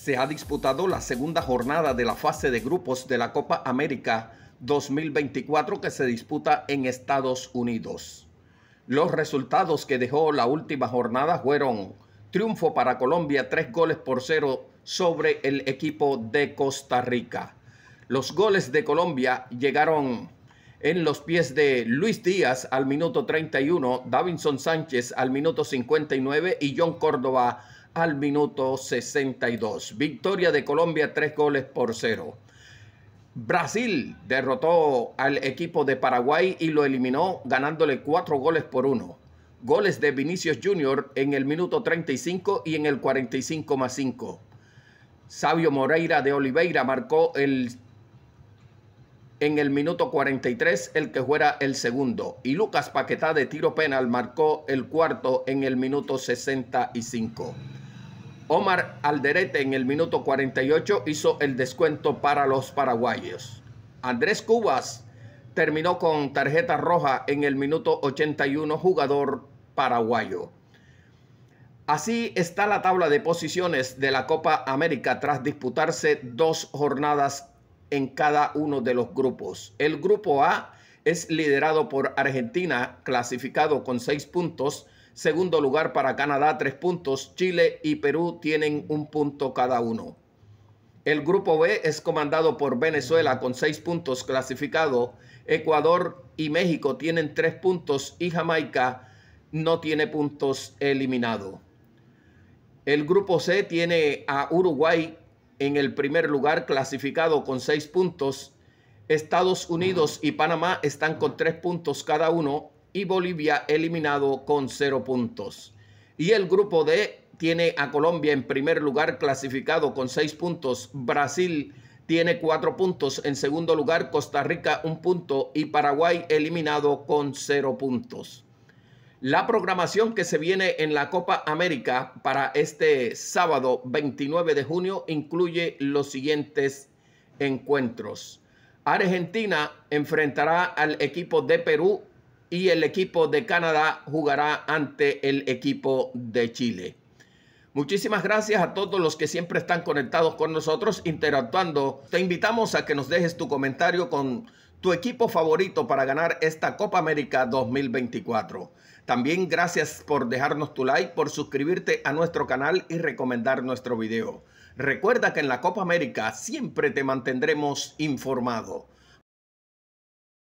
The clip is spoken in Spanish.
se ha disputado la segunda jornada de la fase de grupos de la Copa América 2024 que se disputa en Estados Unidos. Los resultados que dejó la última jornada fueron triunfo para Colombia, tres goles por cero sobre el equipo de Costa Rica. Los goles de Colombia llegaron en los pies de Luis Díaz al minuto 31, Davinson Sánchez al minuto 59 y John Córdoba al minuto 62. Victoria de Colombia, tres goles por cero. Brasil derrotó al equipo de Paraguay y lo eliminó ganándole cuatro goles por uno. Goles de Vinicius Jr. en el minuto 35 y en el 45 más 5. Sabio Moreira de Oliveira marcó el, en el minuto 43 el que fuera el segundo. Y Lucas Paquetá de tiro penal marcó el cuarto en el minuto 65. Omar Alderete en el minuto 48 hizo el descuento para los paraguayos. Andrés Cubas terminó con tarjeta roja en el minuto 81, jugador paraguayo. Así está la tabla de posiciones de la Copa América tras disputarse dos jornadas en cada uno de los grupos. El grupo A es liderado por Argentina, clasificado con seis puntos. Segundo lugar para Canadá, tres puntos. Chile y Perú tienen un punto cada uno. El grupo B es comandado por Venezuela con seis puntos clasificado. Ecuador y México tienen tres puntos y Jamaica no tiene puntos eliminado. El grupo C tiene a Uruguay en el primer lugar clasificado con seis puntos. Estados Unidos y Panamá están con tres puntos cada uno y Bolivia eliminado con cero puntos. Y el grupo D tiene a Colombia en primer lugar clasificado con seis puntos, Brasil tiene cuatro puntos, en segundo lugar Costa Rica un punto y Paraguay eliminado con cero puntos. La programación que se viene en la Copa América para este sábado 29 de junio incluye los siguientes encuentros. Argentina enfrentará al equipo de Perú y el equipo de Canadá jugará ante el equipo de Chile. Muchísimas gracias a todos los que siempre están conectados con nosotros, interactuando. Te invitamos a que nos dejes tu comentario con tu equipo favorito para ganar esta Copa América 2024. También gracias por dejarnos tu like, por suscribirte a nuestro canal y recomendar nuestro video. Recuerda que en la Copa América siempre te mantendremos informado.